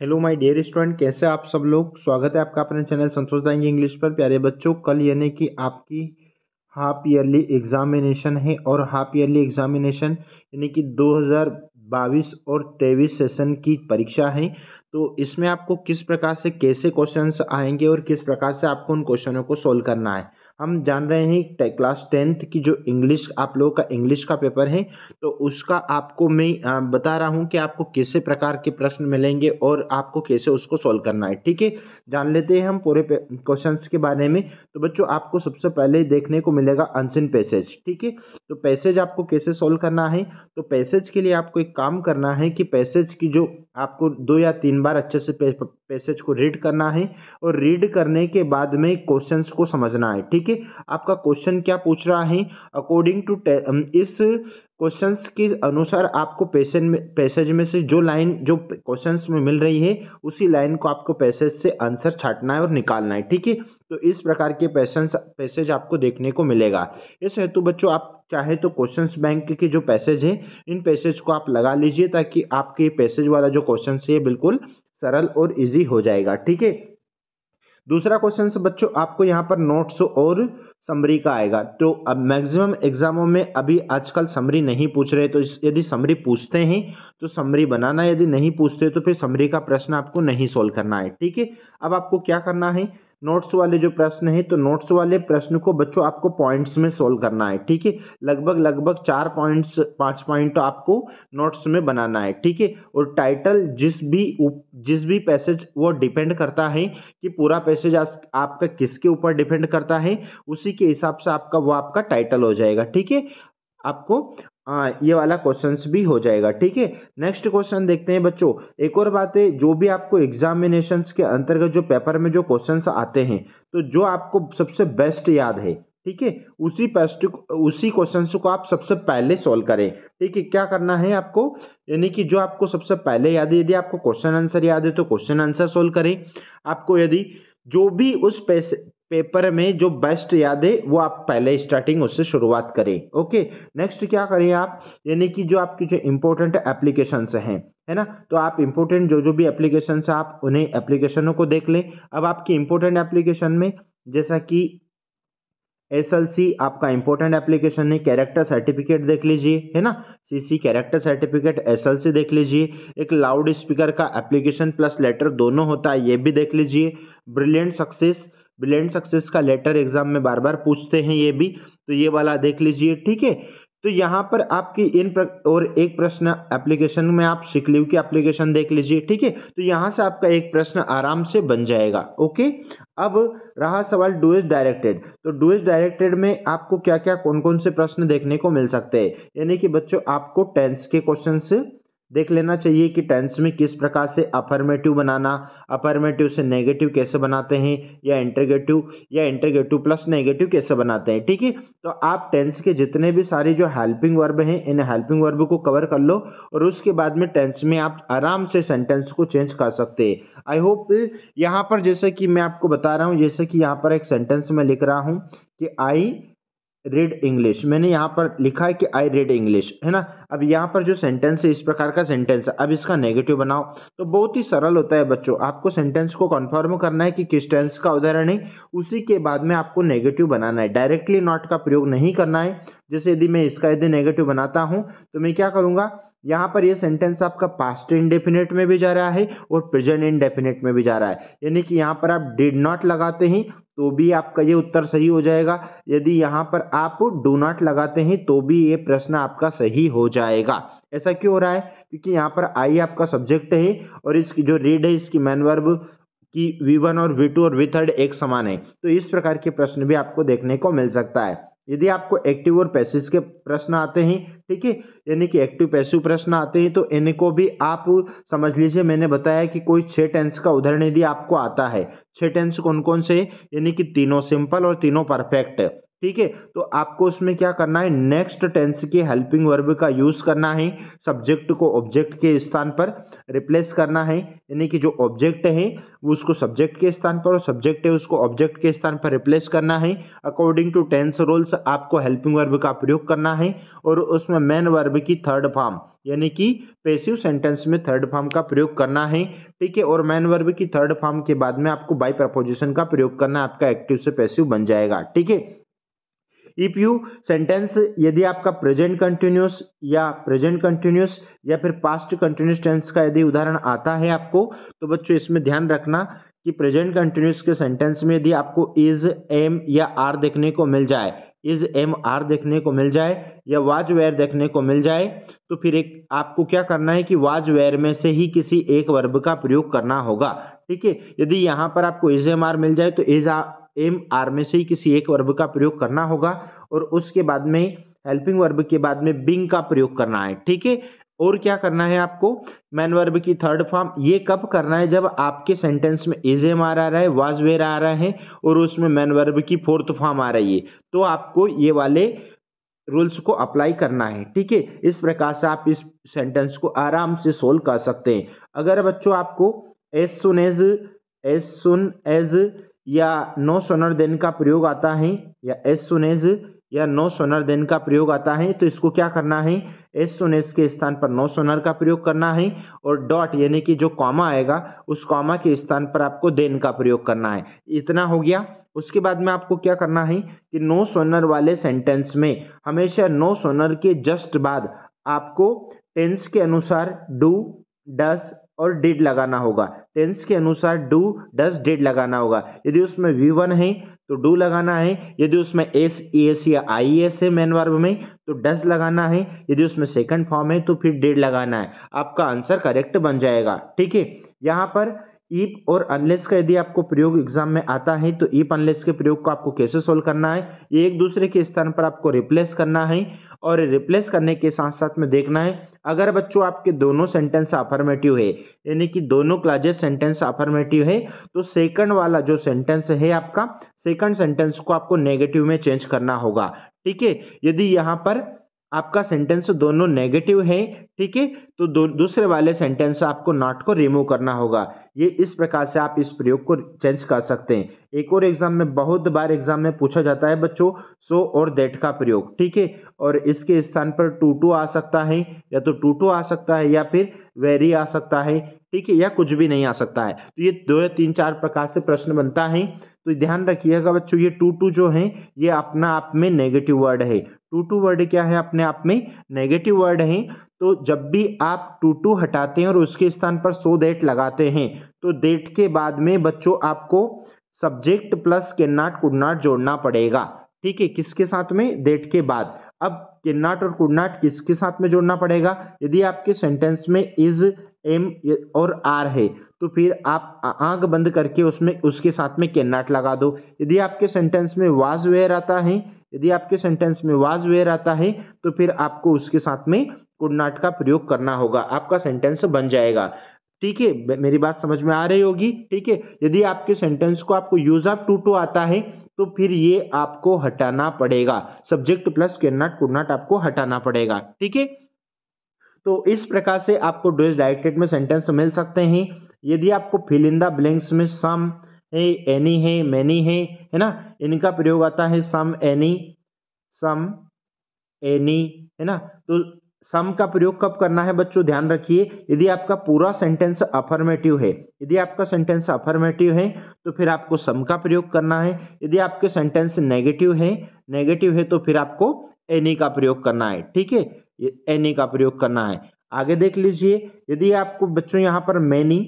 hello my dear student कैसे आप सब लोग स्वागत है आपका अपने चैनल संतोष दाएंगे इंग्लिश पर प्यारे बच्चों कल यानी कि आपकी हाफ ईयरली एग्जामिनेशन है और हाफ ईयरली एग्जामिनेशन यानी कि 2022 और तेईस सेशन की परीक्षा है तो इसमें आपको किस प्रकार से कैसे क्वेश्चंस आएंगे और किस प्रकार से आपको उन क्वेश्चनों को सोल्व करना है हम जान रहे हैं क्लास टेंथ की जो इंग्लिश आप लोगों का इंग्लिश का पेपर है तो उसका आपको मैं बता रहा हूं कि आपको कैसे प्रकार के प्रश्न मिलेंगे और आपको कैसे उसको सॉल्व करना है ठीक है जान लेते हैं हम पूरे क्वेश्चन के बारे में तो बच्चों आपको सबसे पहले देखने को मिलेगा अनसिन पैसेज ठीक है तो पैसेज आपको कैसे सॉल्व करना है तो पैसेज के लिए आपको एक काम करना है कि पैसेज की जो आपको दो या तीन बार अच्छे से पैसेज को रीड करना है और रीड करने के बाद में क्वेश्चन को समझना है ठीक है देखिए आपका क्वेश्चन क्या पूछ रहा है अकॉर्डिंग टू इस क्वेश्चन के अनुसार आपको पैसेज में पैसेज में से जो लाइन जो क्वेश्चन में मिल रही है उसी लाइन को आपको पैसेज से आंसर छाटना है और निकालना है ठीक है तो इस प्रकार के पैसेज पैसेज आपको देखने को मिलेगा इस हेतु बच्चों आप चाहे तो क्वेश्चन बैंक के जो पैसेज हैं इन पैसेज को आप लगा लीजिए ताकि आपके पैसेज वाला जो क्वेश्चन है बिल्कुल सरल और ईजी हो जाएगा ठीक है दूसरा क्वेश्चन बच्चों आपको यहाँ पर नोट्स और समरी का आएगा तो अब मैक्सिमम एग्जामों में अभी आजकल समरी नहीं पूछ रहे तो यदि समरी पूछते हैं तो समरी बनाना यदि नहीं पूछते तो फिर समरी का प्रश्न आपको नहीं सोल्व करना है ठीक है अब आपको क्या करना है नोट्स वाले जो प्रश्न हैं तो नोट्स वाले प्रश्न को बच्चों आपको पॉइंट्स में सोल्व करना है ठीक है लगभग लगभग चार पॉइंट्स पाँच पॉइंट तो आपको नोट्स में बनाना है ठीक है और टाइटल जिस भी उप, जिस भी पैसेज वो डिपेंड करता है कि पूरा पैसेज आपका किसके ऊपर डिपेंड करता है उसी के हिसाब से आपका वो आपका टाइटल हो जाएगा ठीक है आपको हाँ ये वाला क्वेश्चन भी हो जाएगा ठीक है नेक्स्ट क्वेश्चन देखते हैं बच्चों एक और बात है जो भी आपको एग्जामिनेशन के अंतर्गत जो पेपर में जो क्वेश्चन आते हैं तो जो आपको सबसे बेस्ट याद है ठीक है उसी पेस्ट उसी क्वेश्चन को आप सबसे पहले सॉल्व करें ठीक है क्या करना है आपको यानी कि जो आपको सबसे पहले याद है यदि आपको क्वेश्चन आंसर याद है तो क्वेश्चन आंसर सोल्व करें आपको यदि जो भी उस पेपर में जो बेस्ट याद है वो आप पहले स्टार्टिंग उससे शुरुआत करें ओके नेक्स्ट क्या करें आप यानी कि जो आपकी जो इम्पोर्टेंट एप्लीकेशंस हैं है ना तो आप इम्पोर्टेंट जो जो भी एप्लीकेशंस आप उन्हें एप्लीकेशनों को देख लें अब आपकी इम्पोर्टेंट एप्लीकेशन में जैसा कि एस एल सी आपका इम्पोर्टेंट एप्लीकेशन है कैरेक्टर सर्टिफिकेट देख लीजिए है ना C C character certificate S L C देख लीजिए एक लाउड स्पीकर का एप्लीकेशन प्लस लेटर दोनों होता है ये भी देख लीजिए ब्रिलियंट सक्सेस ब्रिलियंट सक्सेस का लेटर एग्जाम में बार बार पूछते हैं ये भी तो ये वाला देख लीजिए ठीक है तो यहाँ पर आपकी इन प्र... और एक प्रश्न एप्लीकेशन में आप शिकलिव की एप्लीकेशन देख लीजिए ठीक है तो यहाँ से आपका एक प्रश्न आराम से बन जाएगा ओके अब रहा सवाल डुएस डायरेक्टेड तो डुएस डायरेक्टेड में आपको क्या क्या कौन कौन से प्रश्न देखने को मिल सकते हैं यानी कि बच्चों आपको टेंस के क्वेश्चन देख लेना चाहिए कि टेंस में किस प्रकार से अफर्मेटिव बनाना अफर्मेटिव से नेगेटिव कैसे बनाते हैं या इंटरगेटिव या इंटरगेटिव प्लस नेगेटिव कैसे बनाते हैं ठीक है तो आप टेंस के जितने भी सारे जो हेल्पिंग वर्ब हैं इन हेल्पिंग वर्ब को कवर कर लो और उसके बाद में टेंस में आप आराम से सेंटेंस को चेंज कर सकते हैं आई होप यहाँ पर जैसे कि मैं आपको बता रहा हूँ जैसे कि यहाँ पर एक सेंटेंस में लिख रहा हूँ कि आई रीड इंग्लिश मैंने यहाँ पर लिखा है कि आई रीड इंग्लिश है ना अब यहाँ पर जो सेंटेंस है इस प्रकार का सेंटेंस है अब इसका नेगेटिव बनाओ तो बहुत ही सरल होता है बच्चों आपको सेंटेंस को कंफर्म करना है कि किस टेंस का उदाहरण है उसी के बाद में आपको नेगेटिव बनाना है डायरेक्टली नॉट का प्रयोग नहीं करना है जैसे यदि मैं इसका यदि नेगेटिव बनाता हूँ तो मैं क्या करूँगा यहाँ पर ये सेंटेंस आपका पास्ट इंडेफिनेट में भी जा रहा है और प्रेजेंट इंडेफिनेट में भी जा रहा है यानी कि यहाँ पर आप डिड नॉट लगाते ही तो भी आपका ये उत्तर सही हो जाएगा यदि यहाँ पर आप डू नॉट लगाते हैं तो भी ये प्रश्न आपका सही हो जाएगा ऐसा क्यों हो रहा है क्योंकि यहाँ पर आई आपका सब्जेक्ट है और इसकी जो रीड है इसकी मैन वर्ब की वी वन और वी टू और वी थर्ड एक समान है तो इस प्रकार के प्रश्न भी आपको देखने को मिल सकता है यदि आपको एक्टिव और पैसिव के प्रश्न आते हैं ठीक है यानी कि एक्टिव पैसिव प्रश्न आते हैं तो इनको भी आप समझ लीजिए मैंने बताया कि कोई छः टेंस का उदाहरण यदि आपको आता है छः टेंस कौन कौन से यानी कि तीनों सिंपल और तीनों परफेक्ट ठीक है तो आपको उसमें क्या करना है नेक्स्ट टेंस के हेल्पिंग वर्ब का यूज़ करना है सब्जेक्ट को ऑब्जेक्ट के स्थान पर रिप्लेस करना है यानी कि जो ऑब्जेक्ट है उसको सब्जेक्ट के स्थान पर और सब्जेक्ट है उसको ऑब्जेक्ट के स्थान पर रिप्लेस करना है अकॉर्डिंग टू टेंस रूल्स आपको हेल्पिंग वर्ब का प्रयोग करना है और उसमें मेन वर्ब की थर्ड फॉर्म यानी कि पेसिव सेंटेंस में थर्ड फॉर्म का प्रयोग करना है ठीक है और मैन वर्ब की थर्ड फॉर्म के बाद में आपको बाई प्रपोजिशन का प्रयोग करना है आपका एक्टिव से पैसिव बन जाएगा ठीक है इफ यू सेंटेंस यदि आपका प्रेजेंट कंटिन्यूस या प्रेजेंट कंटिन्यूस या फिर पास्ट कंटिन्यूस टेंस का यदि उदाहरण आता है आपको तो बच्चों इसमें ध्यान रखना कि प्रेजेंट कंटिन्यूस के सेंटेंस में यदि आपको इज एम या आर देखने को मिल जाए इज एम आर देखने को मिल जाए या वाज वेयर देखने को मिल जाए तो फिर एक आपको क्या करना है कि वाज वेयर में से ही किसी एक वर्ब का प्रयोग करना होगा ठीक है यदि यहाँ पर आपको इज एम आर मिल जाए तो इज एम आर में से ही किसी एक वर्ब का प्रयोग करना होगा और उसके बाद में हेल्पिंग वर्ब के बाद में बिंग का प्रयोग करना है ठीक है और क्या करना है आपको मैन वर्ब की थर्ड फॉर्म ये कब करना है जब आपके सेंटेंस में इज एम आ रहा है वाज वेर आ रहा है और उसमें मैन वर्ब की फोर्थ फॉर्म आ रही है तो आपको ये वाले रूल्स को अप्लाई करना है ठीक है इस प्रकार से आप इस सेंटेंस को आराम से सोल्व कर सकते हैं अगर बच्चों आपको as soon as as soon as या नो सोनर देन का प्रयोग आता है या एस सुनेज या नो सोनर देन का प्रयोग आता है तो इसको क्या करना है एस सोनेस के स्थान पर नो सोनर का प्रयोग करना है और डॉट यानी कि जो कॉमा आएगा उस कॉमा के स्थान पर आपको देन का प्रयोग करना है इतना हो गया उसके बाद में आपको क्या करना है कि नो सोनर वाले सेंटेंस में हमेशा नो सोनर के जस्ट बाद आपको टेंस के अनुसार डू डस और डिड लगाना होगा टेंस के अनुसार डू डस डेड लगाना होगा यदि उसमें वी वन है तो डू लगाना है यदि उसमें एस ई एस या आई एस है मेन वर्ब में तो डस लगाना है यदि उसमें सेकंड फॉर्म है तो फिर डेड लगाना है आपका आंसर करेक्ट बन जाएगा ठीक है यहाँ पर ईप और अनलेस का यदि आपको प्रयोग एग्जाम में आता है तो ईप अनलेस के प्रयोग को आपको कैसे सोल्व करना है ये एक दूसरे के स्थान पर आपको रिप्लेस करना है और रिप्लेस करने के साथ साथ में देखना है अगर बच्चों आपके दोनों सेंटेंस अफर्मेटिव है यानी कि दोनों क्लाजेस सेंटेंस अफर्मेटिव है तो सेकंड वाला जो सेंटेंस है आपका सेकंड सेंटेंस को आपको नेगेटिव में चेंज करना होगा ठीक है यदि यहाँ पर आपका सेंटेंस तो दोनों नेगेटिव है ठीक है तो दो, दूसरे वाले सेंटेंस आपको नॉट को रिमूव करना होगा ये इस प्रकार से आप इस प्रयोग को चेंज कर सकते हैं एक और एग्जाम में बहुत बार एग्जाम में पूछा जाता है बच्चों सो और देट का प्रयोग ठीक है और इसके स्थान पर टू टू आ सकता है या तो टू टू आ सकता है या फिर वेरी आ सकता है ठीक है या कुछ भी नहीं आ सकता है तो ये दो या तीन चार प्रकार से प्रश्न बनता है तो ध्यान रखिएगा बच्चों ये टू टू जो है ये अपना आप में नेगेटिव वर्ड है टू टू वर्ड क्या है अपने आप में नेगेटिव वर्ड है तो जब भी आप टू टू हटाते हैं और उसके स्थान पर सो देट लगाते हैं तो देट के बाद में बच्चों आपको subject plus can not could not जोड़ना पड़ेगा ठीक है किसके साथ में देट के बाद अब किन्नाट और कुडनाट किसके साथ में जोड़ना पड़ेगा यदि आपके सेंटेंस में इज एम और आर है तो फिर आप आंख बंद करके उसमें उसके साथ में कैन नाट लगा दो यदि आपके सेंटेंस में वाज वेयर आता है यदि आपके सेंटेंस में वाज वेयर आता है तो फिर आपको उसके साथ में कुड नाट का प्रयोग करना होगा आपका सेंटेंस बन जाएगा ठीक है मेरी बात समझ में आ रही होगी ठीक है यदि आपके सेंटेंस को आपको यूज ऑफ टू टू आता है तो फिर ये आपको हटाना पड़ेगा subject plus can not could not आपको हटाना पड़ेगा ठीक है तो इस प्रकार से आपको डोज डायरेक्टेड में सेंटेंस मिल सकते हैं यदि आपको फिल इन द ब्लैंक्स में सम है एनी है मैनी है है ना इनका प्रयोग आता है सम एनी सम एनी है ना तो सम का प्रयोग कब करना है बच्चों ध्यान रखिए यदि आपका पूरा सेंटेंस अफर्मेटिव है यदि आपका सेंटेंस अफर्मेटिव है तो फिर आपको सम का प्रयोग करना है यदि आपके सेंटेंस नेगेटिव है नेगेटिव है तो फिर आपको एनी का प्रयोग करना है ठीक है एनी का प्रयोग करना है आगे देख लीजिए यदि आपको बच्चों यहाँ पर मैनी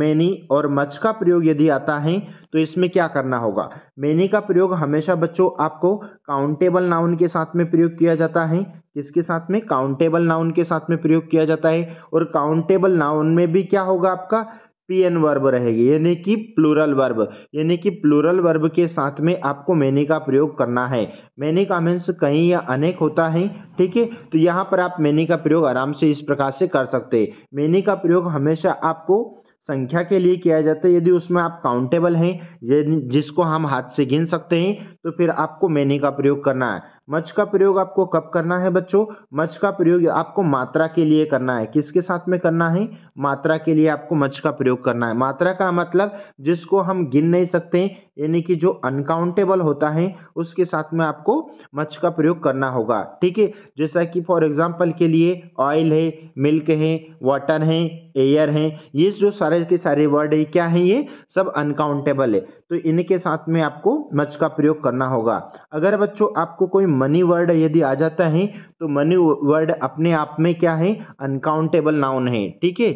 मैनी और मच का प्रयोग यदि आता है तो इसमें क्या करना होगा मैनी का प्रयोग हमेशा बच्चों आपको काउंटेबल नाउन के साथ में प्रयोग किया जाता है किसके साथ में काउंटेबल नाउन के साथ में प्रयोग किया जाता है और काउंटेबल नाउन में भी क्या होगा आपका पी एन वर्ब रहेगी यानी कि प्लूरल वर्ब यानी कि प्लूरल वर्ब के साथ में आपको मैनी का प्रयोग करना है मैनी का मीन्स कहीं या अनेक होता है ठीक है तो यहाँ पर आप मैनी का प्रयोग आराम से इस प्रकार से कर सकते हैं मैनी का प्रयोग हमेशा आपको संख्या के लिए किया जाता है यदि उसमें आप काउंटेबल हैं जिसको हम हाथ से गिन सकते हैं तो फिर आपको मैनी का प्रयोग करना है मच का प्रयोग आपको कब करना है बच्चों मच का प्रयोग आपको मात्रा के लिए करना है किसके साथ में करना है मात्रा के लिए आपको मच का प्रयोग करना है मात्रा का मतलब जिसको हम गिन नहीं सकते यानी कि जो अनकाउंटेबल होता है उसके साथ में आपको मच का प्रयोग करना होगा ठीक है जैसा कि फॉर एग्जाम्पल के लिए ऑयल है मिल्क है वाटर है एयर है ये जो सारे के सारे वर्ड है क्या हैं ये सब अनकाउंटेबल है तो इनके साथ में आपको मच का प्रयोग करना होगा अगर बच्चों आपको कोई मनी वर्ड यदि आ जाता है तो मनी वर्ड अपने आप में क्या है अनकाउंटेबल नाउन है ठीक है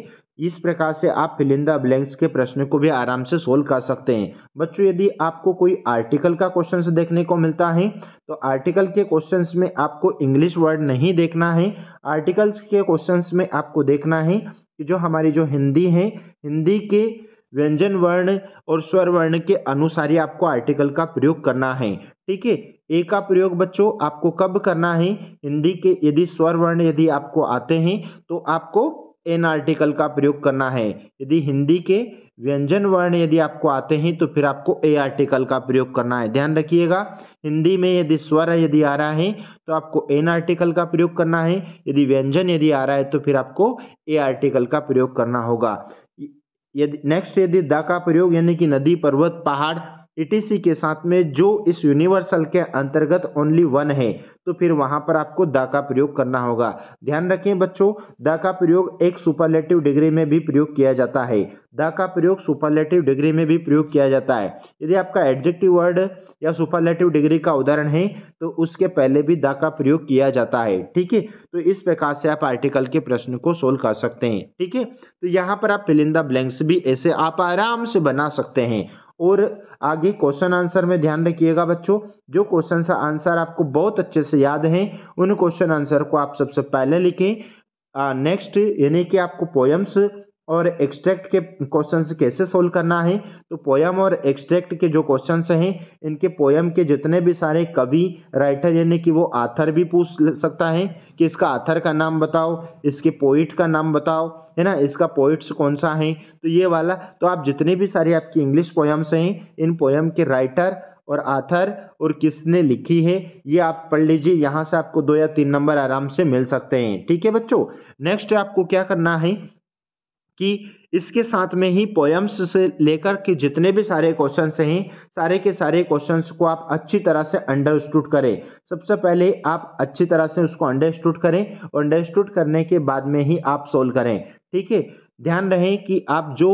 इस प्रकार से आप फिलिंदा ब्लैंक्स के प्रश्न को भी आराम से सोल्व कर सकते हैं बच्चों यदि आपको कोई आर्टिकल का क्वेश्चन देखने को मिलता है तो आर्टिकल के क्वेश्चन में आपको इंग्लिश वर्ड नहीं देखना है आर्टिकल्स के क्वेश्चन में आपको देखना है कि जो हमारी जो हिंदी है हिंदी के व्यंजन वर्ण और स्वर वर्ण के अनुसार ही आपको आर्टिकल का प्रयोग करना है ठीक है ए का प्रयोग बच्चों आपको कब करना है हिंदी के यदि स्वर वर्ण यदि आपको आते हैं तो आपको एन आर्टिकल का प्रयोग करना है यदि हिंदी के व्यंजन वर्ण यदि आपको आते हैं तो फिर आपको ए आर्टिकल का प्रयोग करना है ध्यान रखिएगा हिंदी में यदि स्वर यदि आ रहा है तो आपको एन आर्टिकल का प्रयोग करना है यदि व्यंजन यदि आ रहा है तो फिर आपको ए आर्टिकल का प्रयोग करना होगा यदि नेक्स्ट यदि द का प्रयोग यानी कि नदी पर्वत पहाड़ ईटीसी e के साथ में जो इस यूनिवर्सल के अंतर्गत ओनली वन है तो फिर वहां पर आपको द का प्रयोग करना होगा ध्यान रखें बच्चों द का प्रयोग एक सुपरलेटिव डिग्री में भी प्रयोग किया जाता है द का प्रयोग सुपरलेटिव डिग्री में भी प्रयोग किया जाता है यदि आपका एडजेक्टिव वर्ड या सुपरलेटिव डिग्री का उदाहरण है तो उसके पहले भी द का प्रयोग किया जाता है ठीक है तो इस प्रकार से आप आर्टिकल के प्रश्न को सोल्व कर सकते हैं ठीक है तो यहाँ पर आप फिलिंदा ब्लैंक्स भी ऐसे आप आराम से बना सकते हैं और आगे क्वेश्चन आंसर में ध्यान रखिएगा बच्चों जो क्वेश्चन आंसर आपको बहुत अच्छे से याद हैं उन क्वेश्चन आंसर को आप सबसे पहले लिखें नेक्स्ट यानी कि आपको पोएम्स और एक्सट्रैक्ट के क्वेश्चन कैसे सोल्व करना है तो पोयम और एक्सट्रैक्ट के जो क्वेश्चन हैं इनके पोयम के जितने भी सारे कवि राइटर यानी कि वो आथर भी पूछ सकता है कि इसका आथर का नाम बताओ इसके पोइट का नाम बताओ है ना इसका पोइट्स कौन सा है तो ये वाला तो आप जितने भी सारे आपकी इंग्लिश पोयम्स हैं इन पोयम के राइटर और आथर और किसने लिखी है ये आप पढ़ लीजिए यहाँ से आपको दो या तीन नंबर आराम से मिल सकते हैं ठीक है बच्चों नेक्स्ट आपको क्या करना है कि इसके साथ में ही पोएम्स से लेकर के जितने भी सारे क्वेश्चन हैं सारे के सारे क्वेश्चंस को आप अच्छी तरह से अंडरस्टूड करें सबसे पहले आप अच्छी तरह से उसको अंडरस्टूड करें और अंडरस्टूड करने के बाद में ही आप सोल्व करें ठीक है ध्यान रहे कि आप जो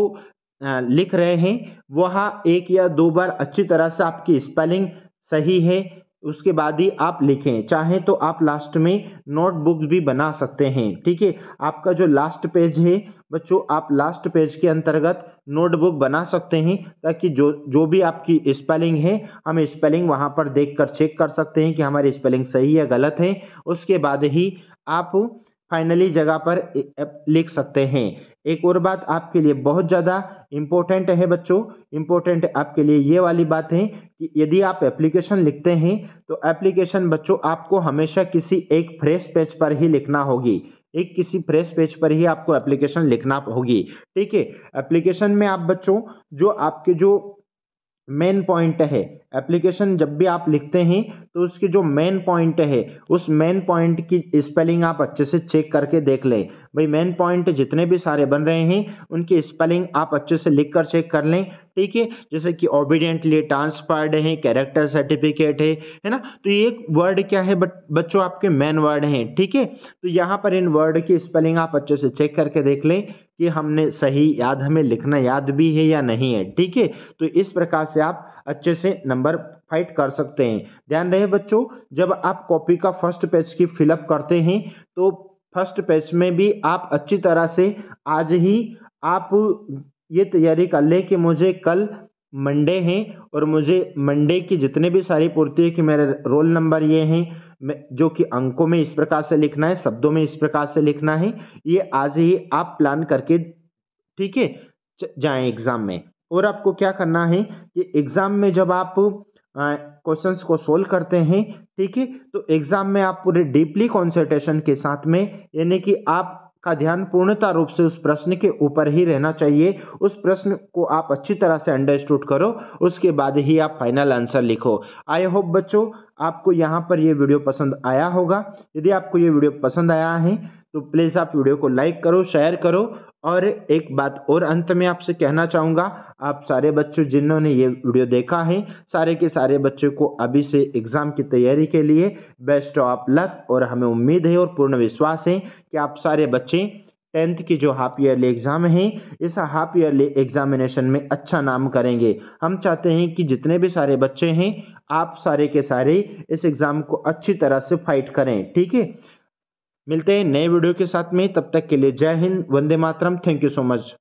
लिख रहे हैं वह एक या दो बार अच्छी तरह से आपकी स्पेलिंग सही है उसके बाद ही आप लिखें चाहे तो आप लास्ट में नोटबुक भी बना सकते हैं ठीक है आपका जो लास्ट पेज है बच्चों आप लास्ट पेज के अंतर्गत नोटबुक बना सकते हैं ताकि जो जो भी आपकी स्पेलिंग है हम स्पेलिंग वहाँ पर देख कर चेक कर सकते हैं कि हमारी स्पेलिंग सही या गलत है उसके बाद ही आप फाइनली जगह पर लिख सकते हैं एक और बात आपके लिए बहुत ज़्यादा इम्पोर्टेंट है बच्चों इम्पोर्टेंट आपके लिए ये वाली बात है कि यदि आप एप्लीकेशन लिखते हैं तो एप्लीकेशन बच्चों आपको हमेशा किसी एक फ्रेश पेज पर ही लिखना होगी एक किसी फ्रेश पेज पर ही आपको एप्लीकेशन लिखना होगी ठीक है एप्लीकेशन में आप बच्चों जो आपके जो मेन पॉइंट है एप्लीकेशन जब भी आप लिखते हैं तो उसकी जो मेन पॉइंट है उस मेन पॉइंट की स्पेलिंग आप अच्छे से चेक करके देख लें भाई मेन पॉइंट जितने भी सारे बन रहे हैं उनकी स्पेलिंग आप अच्छे से लिख कर चेक कर लें ठीक है जैसे कि ओबिडेंटली ट्रांसफर्ड है कैरेक्टर सर्टिफिकेट है है ना तो ये वर्ड क्या है बट बच्चों आपके मेन वर्ड हैं ठीक है तो यहाँ पर इन वर्ड की स्पेलिंग आप अच्छे से चेक करके देख लें कि हमने सही याद हमें लिखना याद भी है या नहीं है ठीक है तो इस प्रकार से आप अच्छे से नंबर फाइट कर सकते हैं ध्यान रहे बच्चों जब आप कॉपी का फर्स्ट पेज की फिलअप करते हैं तो फर्स्ट पेज में भी आप अच्छी तरह से आज ही आप ये तैयारी कर लें कि मुझे कल मंडे हैं और मुझे मंडे की जितने भी सारी पूर्ति है कि मेरे रोल नंबर ये हैं जो कि अंकों में इस प्रकार से लिखना है शब्दों में इस प्रकार से लिखना है ये आज ही आप प्लान करके ठीक है जाएं एग्ज़ाम में और आपको क्या करना है कि एग्ज़ाम में जब आप क्वेश्चंस को सोल्व करते हैं ठीक है तो एग्ज़ाम में आप पूरे डीपली कॉन्सेंट्रेशन के साथ में यानी कि आप का ध्यान पूर्णता रूप से उस प्रश्न के ऊपर ही रहना चाहिए उस प्रश्न को आप अच्छी तरह से अंडरस्टूड करो उसके बाद ही आप फाइनल आंसर लिखो आई होप बच्चों आपको यहाँ पर ये वीडियो पसंद आया होगा यदि आपको ये वीडियो पसंद आया है तो प्लीज़ आप वीडियो को लाइक करो शेयर करो और एक बात और अंत में आपसे कहना चाहूँगा आप सारे बच्चों जिन्होंने ये वीडियो देखा है सारे के सारे बच्चों को अभी से एग्ज़ाम की तैयारी के लिए बेस्ट ऑफ लक और हमें उम्मीद है और पूर्ण विश्वास है कि आप सारे बच्चे टेंथ की जो हाफ ईयरली एग्ज़ाम है इस हाफ ईयरली एग्ज़ामिनेशन में अच्छा नाम करेंगे हम चाहते हैं कि जितने भी सारे बच्चे हैं आप सारे के सारे इस एग्ज़ाम को अच्छी तरह से फाइट करें ठीक है मिलते हैं नए वीडियो के साथ में तब तक के लिए जय हिंद वंदे मातरम थैंक यू सो मच